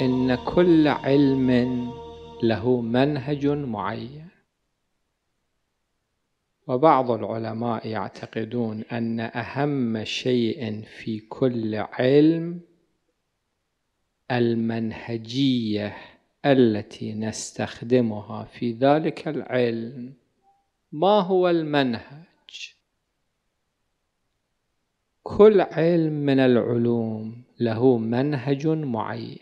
ان كل علم له منهج معين وبعض العلماء يعتقدون ان اهم شيء في كل علم المنهجيه التي نستخدمها في ذلك العلم ما هو المنهج كل علم من العلوم له منهج معين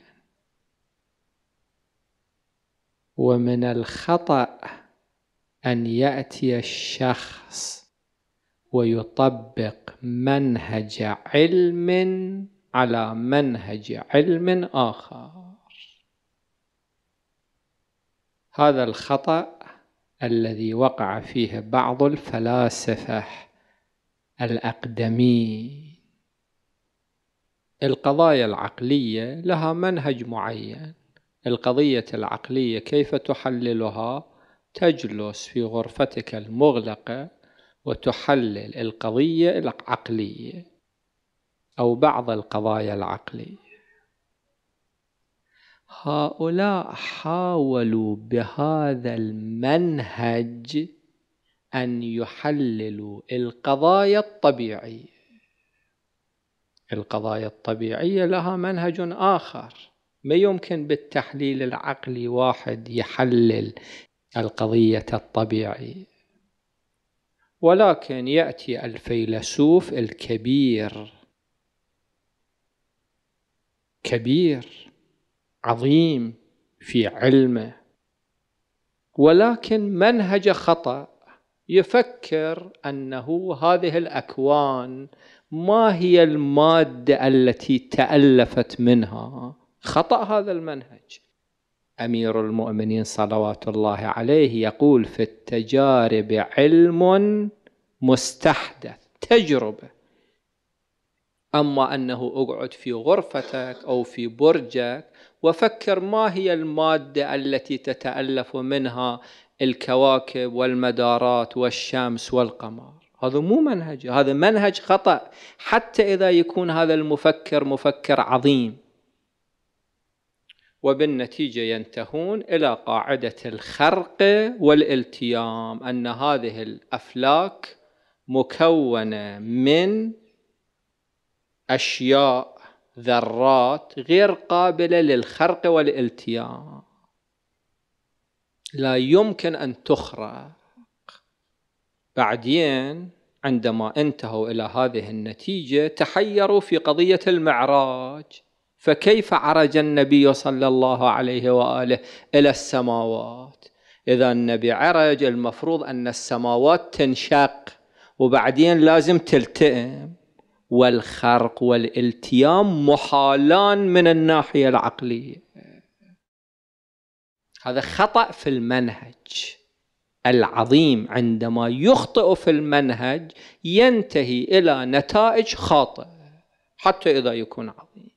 ومن الخطأ أن يأتي الشخص ويطبق منهج علم على منهج علم آخر هذا الخطأ الذي وقع فيه بعض الفلاسفة الأقدمين القضايا العقلية لها منهج معين القضية العقلية كيف تحللها تجلس في غرفتك المغلقة وتحلل القضية العقلية أو بعض القضايا العقلية هؤلاء حاولوا بهذا المنهج أن يحللوا القضايا الطبيعية القضايا الطبيعية لها منهج آخر ما يمكن بالتحليل العقلي واحد يحلل القضية الطبيعية ولكن يأتي الفيلسوف الكبير كبير عظيم في علمه ولكن منهج خطأ يفكر أنه هذه الأكوان ما هي المادة التي تألفت منها خطأ هذا المنهج أمير المؤمنين صلوات الله عليه يقول في التجارب علم مستحدث تجربة أما أنه أقعد في غرفتك أو في برجك وفكر ما هي المادة التي تتألف منها الكواكب والمدارات والشمس والقمر هذا مو منهج هذا منهج خطأ حتى إذا يكون هذا المفكر مفكر عظيم وبالنتيجة ينتهون إلى قاعدة الخرق والالتيام أن هذه الأفلاك مكونة من أشياء ذرات غير قابلة للخرق والالتيام لا يمكن أن تخرق بعدين عندما انتهوا إلى هذه النتيجة تحيروا في قضية المعراج فكيف عرج النبي صلى الله عليه وآله إلى السماوات إذا النبي عرج المفروض أن السماوات تنشق وبعدين لازم تلتئم والخرق والالتيام محالان من الناحية العقلية هذا خطأ في المنهج العظيم عندما يخطئ في المنهج ينتهي إلى نتائج خاطئة حتى إذا يكون عظيم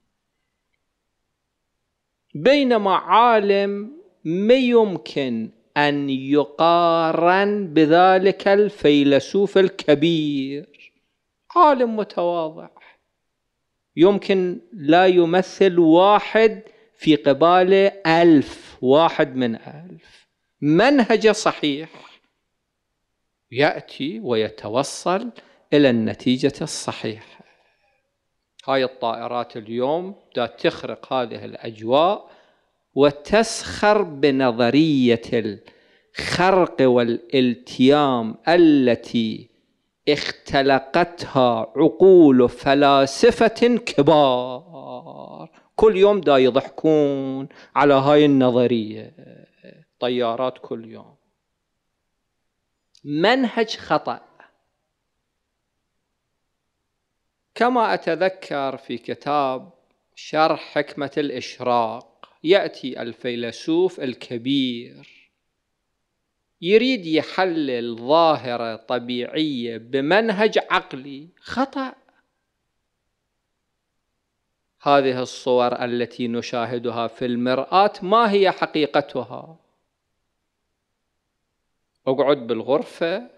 بينما عالم ما يمكن أن يقارن بذلك الفيلسوف الكبير عالم متواضع يمكن لا يمثل واحد في قباله ألف واحد من ألف منهجه صحيح يأتي ويتوصل إلى النتيجة الصحيحة هاي الطائرات اليوم دا تخرق هذه الأجواء وتسخر بنظرية الخرق والالتيام التي اختلقتها عقول فلاسفة كبار كل يوم دا يضحكون على هاي النظرية طيارات كل يوم منهج خطأ كما أتذكر في كتاب شرح حكمة الإشراق يأتي الفيلسوف الكبير يريد يحلل ظاهرة طبيعية بمنهج عقلي خطأ هذه الصور التي نشاهدها في المرآة ما هي حقيقتها اقعد بالغرفة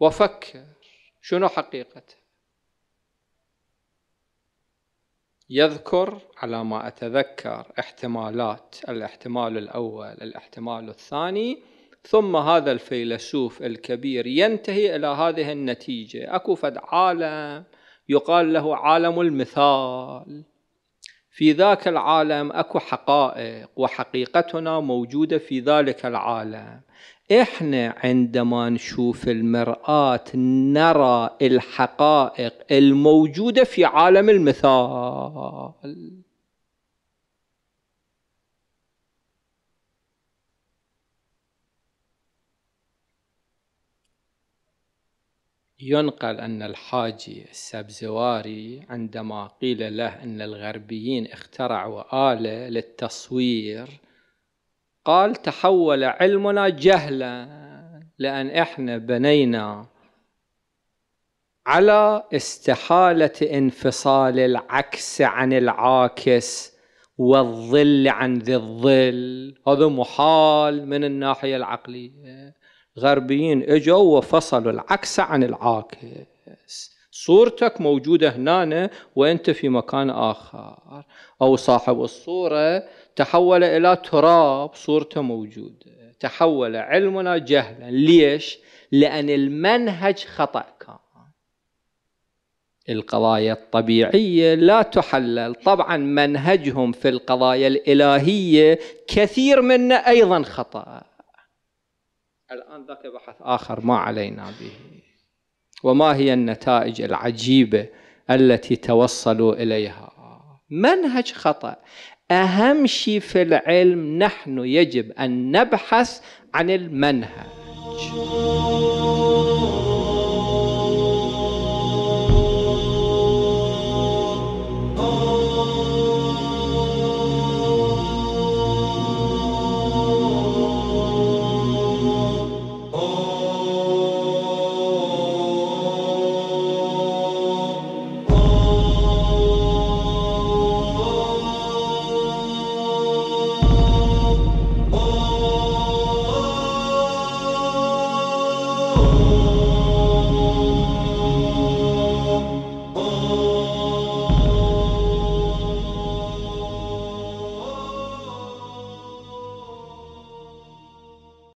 وفكر شنو حقيقتها؟ يذكر على ما أتذكر احتمالات الاحتمال الأول الاحتمال الثاني ثم هذا الفيلسوف الكبير ينتهي إلى هذه النتيجة أكو فد عالم يقال له عالم المثال في ذاك العالم أكو حقائق وحقيقتنا موجودة في ذلك العالم احنا عندما نشوف المرآة نرى الحقائق الموجودة في عالم المثال ينقل أن الحاجي السبزواري عندما قيل له أن الغربيين اخترعوا آلة للتصوير قال تحول علمنا جهلا لأن إحنا بنينا على استحالة انفصال العكس عن العاكس والظل عن ذي الظل هذا محال من الناحية العقلية الغربيين اجوا وفصلوا العكس عن العاكس صورتك موجودة هنا وانت في مكان آخر أو صاحب الصورة تحول إلى تراب صورته موجودة تحول علمنا جهلا ليش؟ لأن المنهج خطأ كان القضايا الطبيعية لا تحلل طبعا منهجهم في القضايا الإلهية كثير منه أيضا خطأ الآن ذاك بحث آخر ما علينا به وما هي النتائج العجيبة التي توصلوا إليها منهج خطأ أهم شيء في العلم نحن يجب أن نبحث عن المنهج